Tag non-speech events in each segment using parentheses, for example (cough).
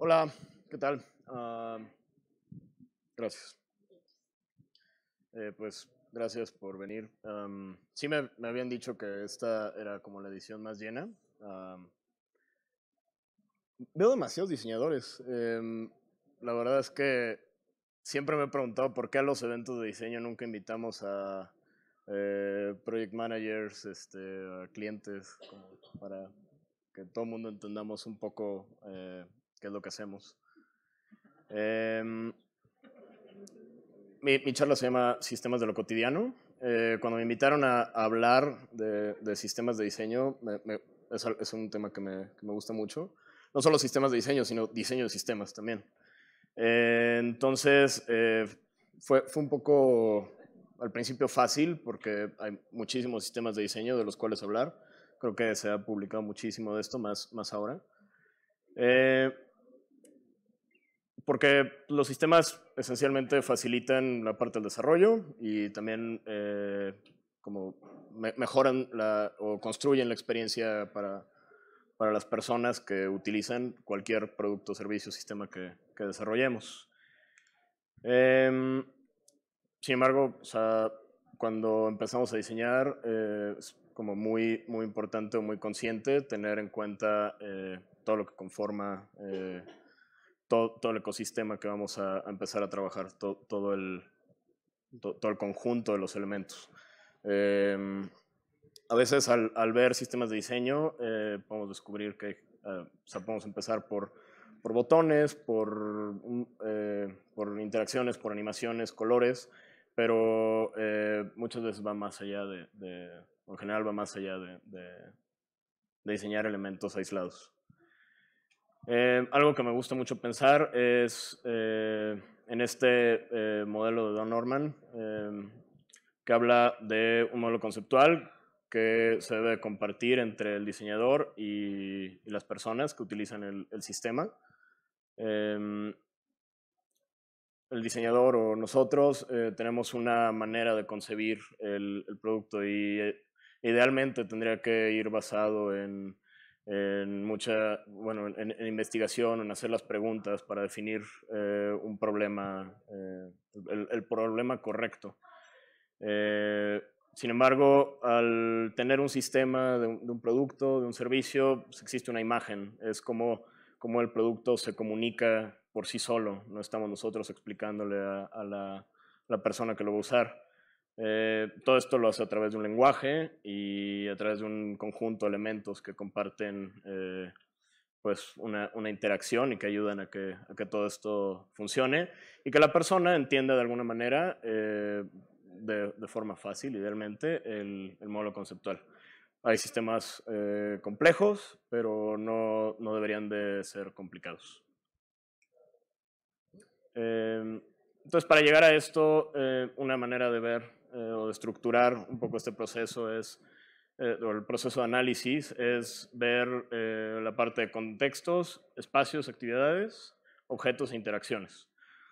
Hola, ¿qué tal? gracias. Eh, pues gracias por venir. sí me, habían dicho que esta era como la edición más llena. veo demasiados diseñadores. Em, la verdad es que siempre me he preguntado por qué a los eventos de diseño nunca invitamos a eh, project managers, este, a clientes, para que todo el mundo entendamos un poco... Eh, que es lo que hacemos. Em, mi, charla se llama Sistemas de lo Cotidiano. Eh, cuando me invitaron a, hablar de, de, sistemas de diseño, es, un tema que me, me, gusta mucho. No solo sistemas de diseño, sino diseño de sistemas también. Eh, entonces, eh, fue, fue un poco al principio fácil porque hay muchísimos sistemas de diseño de los cuales hablar. Creo que se ha publicado muchísimo de esto, más, más ahora. Eh, porque los sistemas esencialmente facilitan la parte del desarrollo y también eh, como mejoran la, o construyen la experiencia para, las personas que utilizan cualquier producto, servicio, sistema que, desarrollemos. Em, sin embargo, cuando empezamos a diseñar, eh, es como muy, muy importante o muy consciente tener en cuenta eh, todo lo que conforma todo, todo, el ecosistema que vamos a, empezar a trabajar, todo, el, todo el conjunto de los elementos. Em, a veces al, al, ver sistemas de diseño eh, podemos descubrir que eh, o sea, podemos empezar por, por botones, por, mm, eh, por interacciones, por animaciones, colores, pero muchas veces va más allá de, de, en general va más allá de, de diseñar elementos aislados. Eh, algo que me gusta mucho pensar es eh, en este eh, modelo de Don Norman, que habla de un modelo conceptual que se debe compartir entre el diseñador y, las personas que utilizan el, sistema. el diseñador o nosotros tenemos una manera de concebir el producto y idealmente tendría que ir basado en en mucha, bueno, en, investigación, en hacer las preguntas para definir eh, un problema, eh, el, problema correcto. Eh, sin embargo, al tener un sistema de un, producto, de un servicio, pues existe una imagen, es como, como el producto se comunica por sí solo, no estamos nosotros explicándole a, la persona que lo va a usar. Eh, todo esto lo hace a través de un lenguaje y a través de un conjunto de elementos que comparten eh, pues una, interacción y que ayudan a que, todo esto funcione y que la persona entienda de alguna manera, eh, de, forma fácil idealmente, el, el conceptual. Hay sistemas complejos, pero no, deberían de ser complicados. Em, entonces, para llegar a esto, una manera de ver eh, o estructurar un poco este proceso es, eh, o el proceso de análisis, es ver eh, la parte de contextos, espacios, actividades, objetos e interacciones.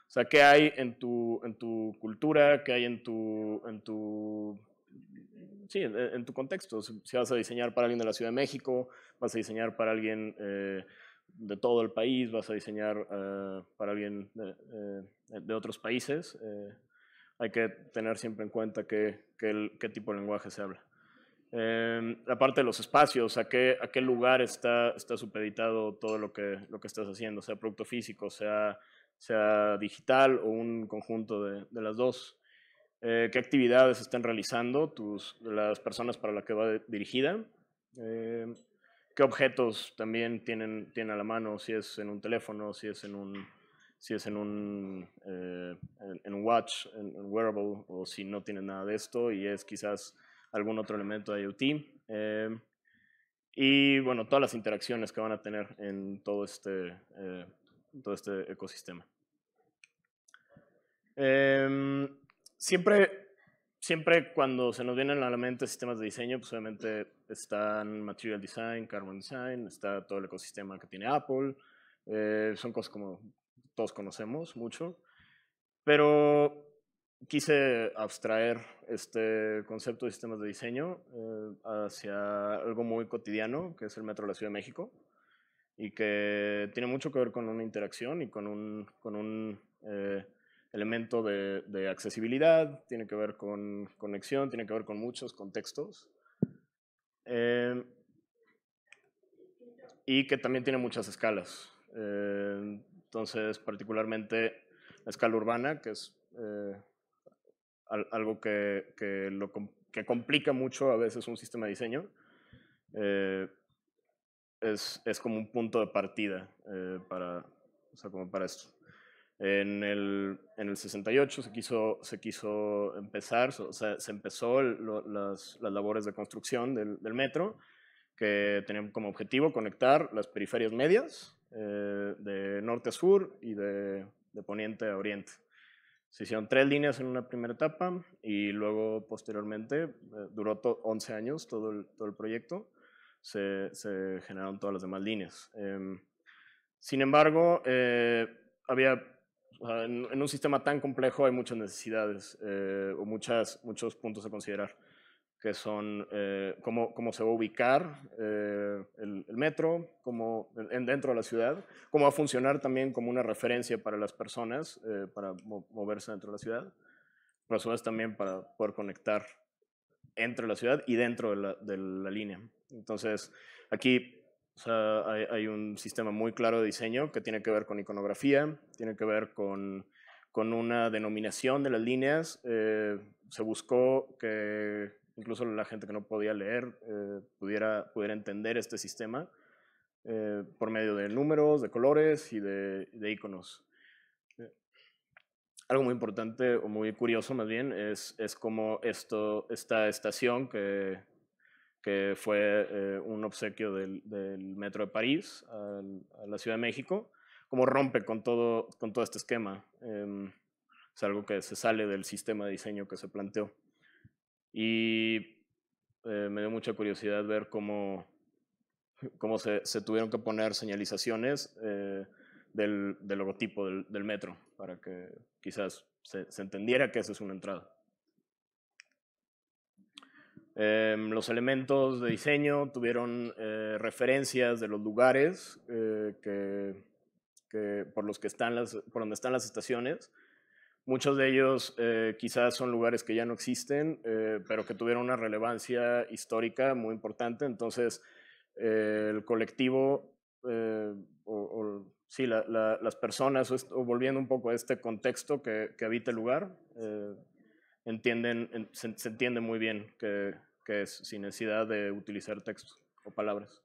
O sea, ¿qué hay en tu, en tu cultura? ¿Qué hay en tu, en tu en tu contexto. Si vas a diseñar para alguien de la Ciudad de México, vas a diseñar para alguien de todo el país, vas a diseñar para alguien de otros países, hay que tener siempre en cuenta qué, qué, tipo de lenguaje se habla. Em, aparte de los espacios, a qué, a qué lugar está, está supeditado todo lo que, lo que estás haciendo, sea producto físico, sea, sea digital o un conjunto de, de las dos. Eh, qué actividades están realizando tus, las personas para las que va dirigida. Em, qué objetos también tienen, tienen a la mano, si es en un teléfono, si es en un si es en un, eh, en watch, en un wearable, o si no tiene nada de esto y es quizás algún otro elemento de IoT. Eh, y bueno, todas las interacciones que van a tener en todo este, eh, todo este ecosistema. Em, siempre, siempre cuando se nos vienen a la mente sistemas de diseño, pues obviamente están Material Design, Carbon Design, está todo el ecosistema que tiene Apple, son cosas como todos conocemos mucho, pero quise abstraer este concepto de sistemas de diseño eh, hacia algo muy cotidiano, que es el metro de la Ciudad de México, y que tiene mucho que ver con una interacción y con un, con un eh, elemento de, accesibilidad, tiene que ver con conexión, tiene que ver con muchos contextos. Eh, y que también tiene muchas escalas. Entonces, particularmente la escala urbana, que es eh, algo que, que, complica mucho a veces un sistema de diseño, eh, es, como un punto de partida eh, para, o como para esto. En el, en 68 se quiso, se quiso empezar, o sea, se empezó las, labores de construcción del, del metro, que tenían como objetivo conectar las periferias medias eh, de norte a sur y de, poniente a oriente. Se hicieron tres líneas en una primera etapa y luego posteriormente eh, duró 11 años todo el, todo el proyecto, se, generaron todas las demás líneas. Em, sin embargo, eh, había, en, un sistema tan complejo hay muchas necesidades o muchas, muchos puntos a considerar que son eh, cómo, cómo, se va a ubicar eh, el, metro como en, dentro de la ciudad, cómo va a funcionar también como una referencia para las personas eh, para moverse dentro de la ciudad, pero su vez también para poder conectar entre la ciudad y dentro de la, línea. Entonces, aquí hay, un sistema muy claro de diseño que tiene que ver con iconografía, tiene que ver con, con una denominación de las líneas. se buscó que incluso la gente que no podía leer eh, pudiera, pudiera entender este sistema eh, por medio de números, de colores y de, iconos. Eh, algo muy importante o muy curioso más bien es, es cómo esto, esta estación que, que fue un obsequio del, Metro de París a la Ciudad de México, cómo rompe con todo, con todo este esquema. Em, es algo que se sale del sistema de diseño que se planteó. Y eh, me dio mucha curiosidad ver cómo, se, tuvieron que poner señalizaciones eh, del, logotipo del, metro para que quizás se, entendiera que esa es una entrada. Em, los elementos de diseño tuvieron eh, referencias de los lugares por, los por donde están las estaciones Muchos de ellos eh, quizás son lugares que ya no existen, eh, pero que tuvieron una relevancia histórica muy importante. Entonces, eh, el colectivo, o, sí, las personas, o, volviendo un poco a este contexto que, habita el lugar, entienden, se, entiende muy bien que, es sin necesidad de utilizar textos o palabras.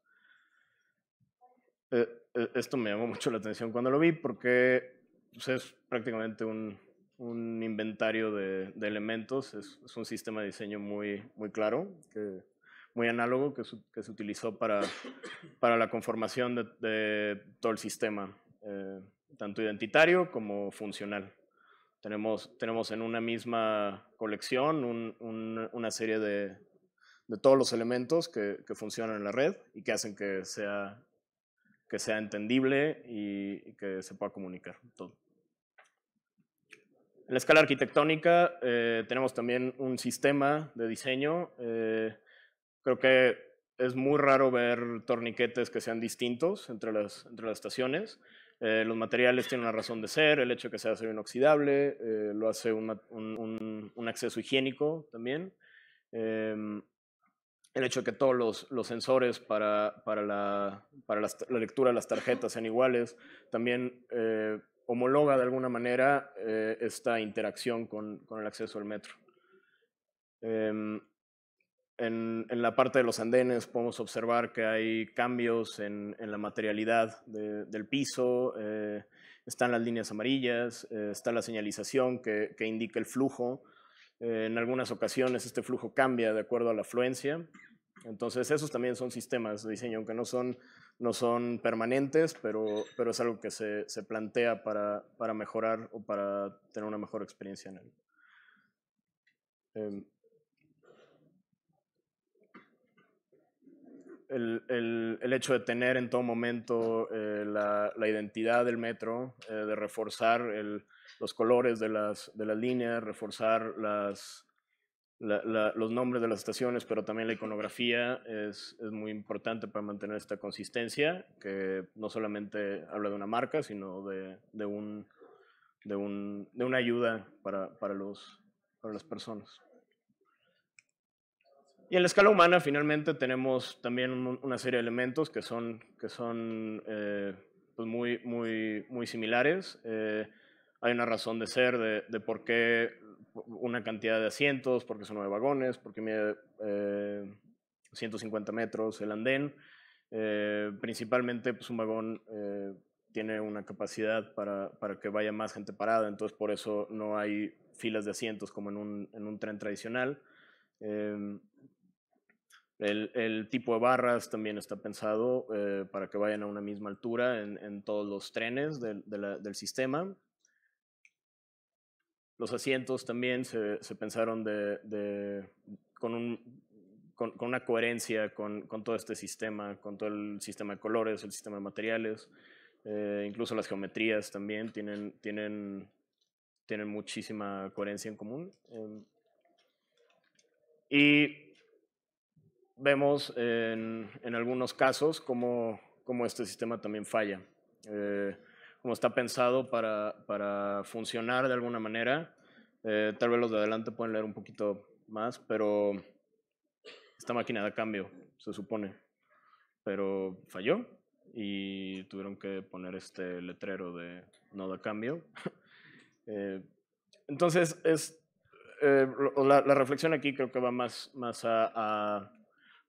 esto me llamó mucho la atención cuando lo vi porque pues, es prácticamente un un inventario de, elementos, es, un sistema de diseño muy, muy claro, muy análogo, que, se utilizó para, para la conformación de, todo el sistema, eh, tanto identitario como funcional. Tenemos, tenemos en una misma colección una serie de, de, todos los elementos que, funcionan en la red y que hacen que sea, que sea entendible y que se pueda comunicar todo. En la escala arquitectónica eh, tenemos también un sistema de diseño. Eh, creo que es muy raro ver torniquetes que sean distintos entre las, entre las estaciones. Eh, los materiales tienen una razón de ser, el hecho de que sea acero inoxidable lo hace un, acceso higiénico también. Em, el hecho de que todos los, los sensores para, para, la, para la, lectura de las tarjetas sean iguales también homologa de alguna manera eh, esta interacción con, el acceso al metro. Em, en, la parte de los andenes podemos observar que hay cambios en, la materialidad del piso, eh, están las líneas amarillas, eh, está la señalización que, que indica el flujo. en algunas ocasiones este flujo cambia de acuerdo a la afluencia. Entonces, esos también son sistemas de diseño, aunque no son no son permanentes, pero, pero es algo que se, plantea para, mejorar o para tener una mejor experiencia en él. Em, el, hecho de tener en todo momento eh, la, identidad del metro, eh, de reforzar el, los colores de las, de las líneas, reforzar las, los nombres de las estaciones, pero también la iconografía es, es, muy importante para mantener esta consistencia, que no solamente habla de una marca, sino de, de, un, de, un, de una ayuda para, para, los, para las personas. Y en la escala humana, finalmente, tenemos también una serie de elementos que son, que son eh, pues muy, muy, muy similares. Eh, hay una razón de ser de, de por qué una cantidad de asientos, porque son nueve vagones, porque mide 150 eh, metros el andén. Eh, principalmente, pues un vagón eh, tiene una capacidad para, para, que vaya más gente parada, entonces por eso no hay filas de asientos como en un, en un tren tradicional. Em, el, tipo de barras también está pensado para que vayan a una misma altura en, todos los trenes del sistema. Los asientos también se, pensaron con, una coherencia con, todo este sistema, con todo el sistema de colores, el sistema de materiales, eh, incluso las geometrías también tienen, muchísima coherencia en común. Em. y vemos en, algunos casos cómo, este sistema también falla. Eh, como está pensado para, para funcionar de alguna manera. Eh, tal vez los de adelante pueden leer un poquito más, pero esta máquina da cambio, se supone. Pero falló y tuvieron que poner este letrero de no da cambio. (laughs) Eh, entonces, es, eh, la, reflexión aquí creo que va más, más a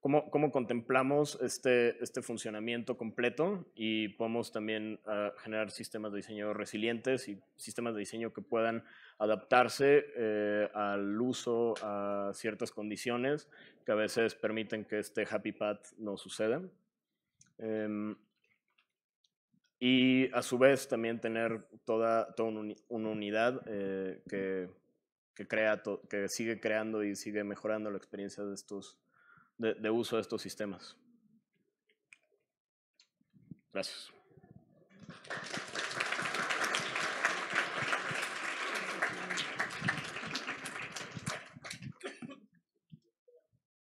cómo, contemplamos este, este funcionamiento completo y podemos también ah, generar sistemas de diseño resilientes y sistemas de diseño que puedan adaptarse eh, al uso a ciertas condiciones que a veces permiten que este happy path no suceda. Em, y a su vez también tener toda, toda una unidad eh, que, crea que sigue creando y sigue mejorando la experiencia de estos, de, uso de estos sistemas. Gracias.